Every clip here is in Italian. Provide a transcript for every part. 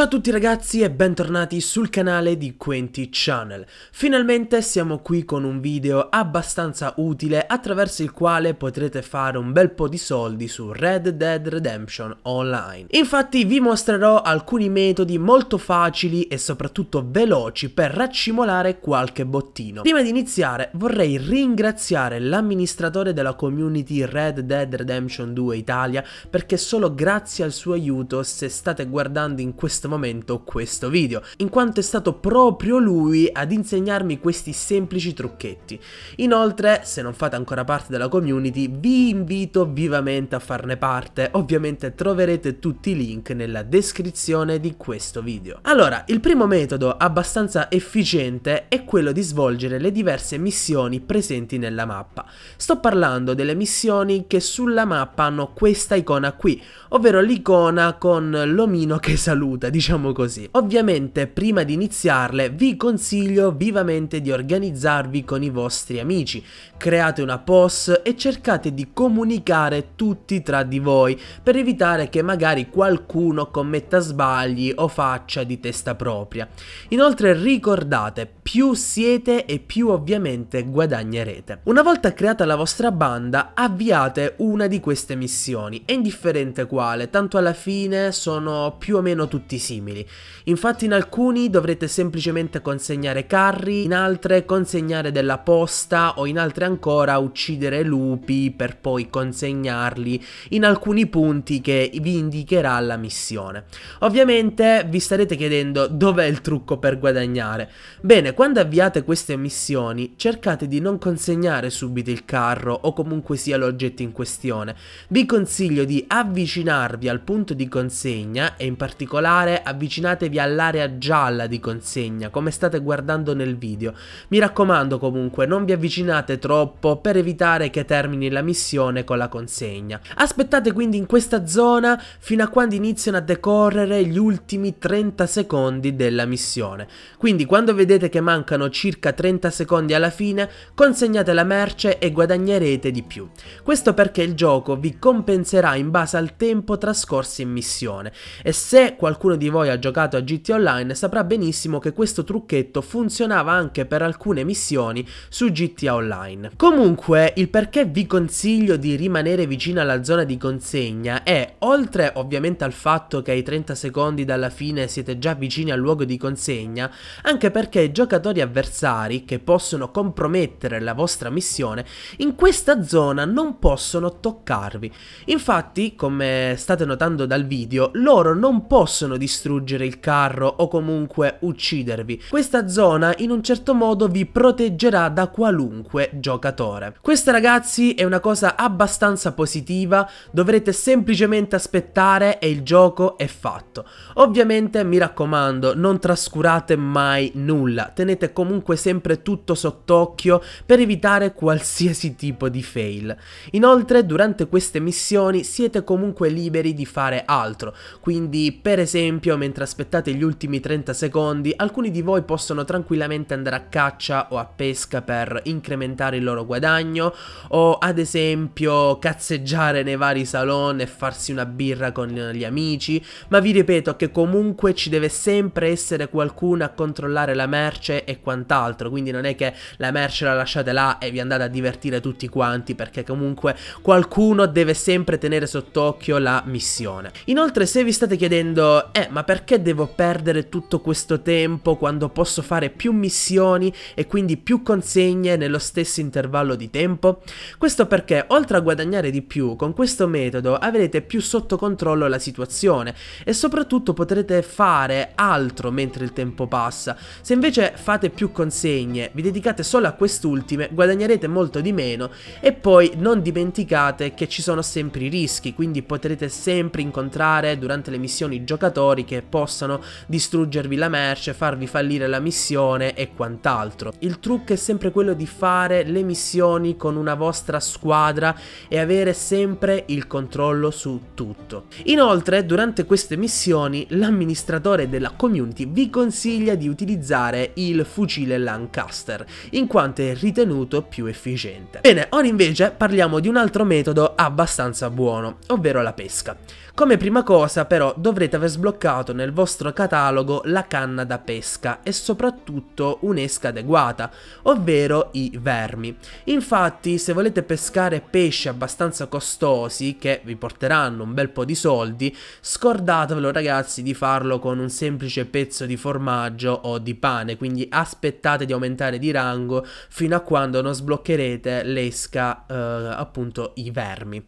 Ciao a tutti ragazzi e bentornati sul canale di Quenti Channel. Finalmente siamo qui con un video abbastanza utile attraverso il quale potrete fare un bel po' di soldi su Red Dead Redemption Online. Infatti vi mostrerò alcuni metodi molto facili e soprattutto veloci per raccimolare qualche bottino. Prima di iniziare vorrei ringraziare l'amministratore della community Red Dead Redemption 2 Italia perché solo grazie al suo aiuto se state guardando in questo momento questo video, in quanto è stato proprio lui ad insegnarmi questi semplici trucchetti. Inoltre, se non fate ancora parte della community, vi invito vivamente a farne parte, ovviamente troverete tutti i link nella descrizione di questo video. Allora, il primo metodo abbastanza efficiente è quello di svolgere le diverse missioni presenti nella mappa. Sto parlando delle missioni che sulla mappa hanno questa icona qui, ovvero l'icona con l'omino che saluta, diciamo diciamo così. Ovviamente prima di iniziarle vi consiglio vivamente di organizzarvi con i vostri amici, create una post e cercate di comunicare tutti tra di voi per evitare che magari qualcuno commetta sbagli o faccia di testa propria. Inoltre ricordate più siete e più ovviamente guadagnerete. Una volta creata la vostra banda avviate una di queste missioni, è indifferente quale, tanto alla fine sono più o meno tutti simili. Infatti in alcuni dovrete semplicemente consegnare carri, in altre consegnare della posta o in altre ancora uccidere lupi per poi consegnarli in alcuni punti che vi indicherà la missione. Ovviamente vi starete chiedendo dov'è il trucco per guadagnare. Bene, quando avviate queste missioni cercate di non consegnare subito il carro o comunque sia l'oggetto in questione. Vi consiglio di avvicinarvi al punto di consegna e in particolare avvicinatevi all'area gialla di consegna come state guardando nel video. Mi raccomando comunque non vi avvicinate troppo per evitare che termini la missione con la consegna. Aspettate quindi in questa zona fino a quando iniziano a decorrere gli ultimi 30 secondi della missione. Quindi quando vedete che mancano circa 30 secondi alla fine, consegnate la merce e guadagnerete di più. Questo perché il gioco vi compenserà in base al tempo trascorso in missione e se qualcuno di voi ha giocato a GT Online saprà benissimo che questo trucchetto funzionava anche per alcune missioni su GTA Online. Comunque il perché vi consiglio di rimanere vicino alla zona di consegna è oltre ovviamente al fatto che ai 30 secondi dalla fine siete già vicini al luogo di consegna anche perché giocare giocatori avversari che possono compromettere la vostra missione in questa zona non possono toccarvi. Infatti, come state notando dal video, loro non possono distruggere il carro o comunque uccidervi. Questa zona in un certo modo vi proteggerà da qualunque giocatore. Questa ragazzi è una cosa abbastanza positiva, dovrete semplicemente aspettare e il gioco è fatto. Ovviamente mi raccomando non trascurate mai nulla, tenete comunque sempre tutto sott'occhio per evitare qualsiasi tipo di fail. Inoltre durante queste missioni siete comunque liberi di fare altro, quindi per esempio mentre aspettate gli ultimi 30 secondi alcuni di voi possono tranquillamente andare a caccia o a pesca per incrementare il loro guadagno o ad esempio cazzeggiare nei vari salon e farsi una birra con gli amici, ma vi ripeto che comunque ci deve sempre essere qualcuno a controllare la merce merce e quant'altro, quindi non è che la merce la lasciate là e vi andate a divertire tutti quanti perché comunque qualcuno deve sempre tenere sott'occhio la missione. Inoltre se vi state chiedendo eh ma perché devo perdere tutto questo tempo quando posso fare più missioni e quindi più consegne nello stesso intervallo di tempo? Questo perché oltre a guadagnare di più con questo metodo avrete più sotto controllo la situazione e soprattutto potrete fare altro mentre il tempo passa. Se invece fate più consegne, vi dedicate solo a quest'ultime, guadagnerete molto di meno e poi non dimenticate che ci sono sempre i rischi, quindi potrete sempre incontrare durante le missioni giocatori che possano distruggervi la merce, farvi fallire la missione e quant'altro. Il trucco è sempre quello di fare le missioni con una vostra squadra e avere sempre il controllo su tutto. Inoltre, durante queste missioni, l'amministratore della community vi consiglia di utilizzare i il fucile Lancaster, in quanto è ritenuto più efficiente. Bene, ora invece parliamo di un altro metodo abbastanza buono, ovvero la pesca. Come prima cosa però dovrete aver sbloccato nel vostro catalogo la canna da pesca e soprattutto un'esca adeguata, ovvero i vermi. Infatti se volete pescare pesci abbastanza costosi che vi porteranno un bel po' di soldi, scordatevelo ragazzi di farlo con un semplice pezzo di formaggio o di pane, quindi aspettate di aumentare di rango fino a quando non sbloccherete l'esca eh, appunto i vermi.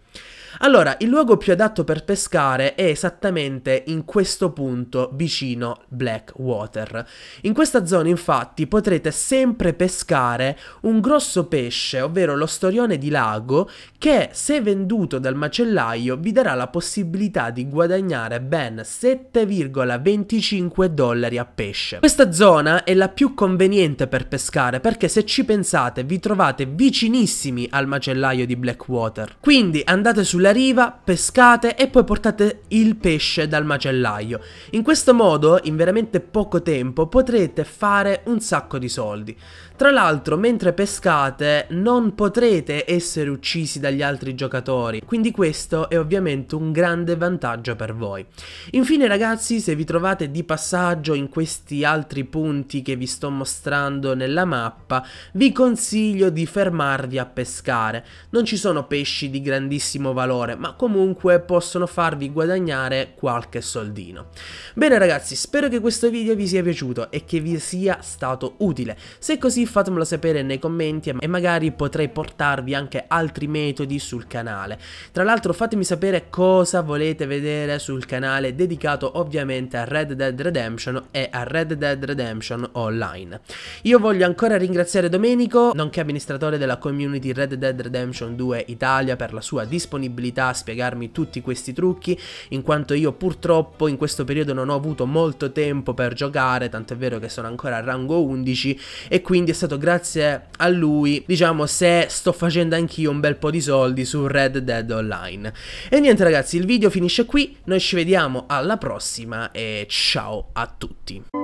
Allora, il luogo più adatto per pescare è esattamente in questo punto vicino Blackwater. In questa zona infatti potrete sempre pescare un grosso pesce, ovvero lo storione di lago, che se venduto dal macellaio vi darà la possibilità di guadagnare ben 7,25 dollari a pesce. Questa zona è la più conveniente per pescare perché se ci pensate vi trovate vicinissimi al macellaio di Blackwater. Quindi andate sulla sulla riva, pescate e poi portate il pesce dal macellaio. In questo modo, in veramente poco tempo, potrete fare un sacco di soldi. Tra l'altro, mentre pescate, non potrete essere uccisi dagli altri giocatori, quindi questo è ovviamente un grande vantaggio per voi. Infine ragazzi, se vi trovate di passaggio in questi altri punti che vi sto mostrando nella mappa, vi consiglio di fermarvi a pescare. Non ci sono pesci di grandissimo valore valore, ma comunque possono farvi guadagnare qualche soldino. Bene ragazzi, spero che questo video vi sia piaciuto e che vi sia stato utile. Se così fatemelo sapere nei commenti e magari potrei portarvi anche altri metodi sul canale. Tra l'altro fatemi sapere cosa volete vedere sul canale dedicato ovviamente a Red Dead Redemption e a Red Dead Redemption Online. Io voglio ancora ringraziare Domenico, nonché amministratore della community Red Dead Redemption 2 Italia per la sua disponibilità disponibilità a spiegarmi tutti questi trucchi, in quanto io purtroppo in questo periodo non ho avuto molto tempo per giocare, tant'è vero che sono ancora a rango 11 e quindi è stato grazie a lui, diciamo, se sto facendo anch'io un bel po' di soldi su Red Dead Online. E niente ragazzi, il video finisce qui, noi ci vediamo alla prossima e ciao a tutti.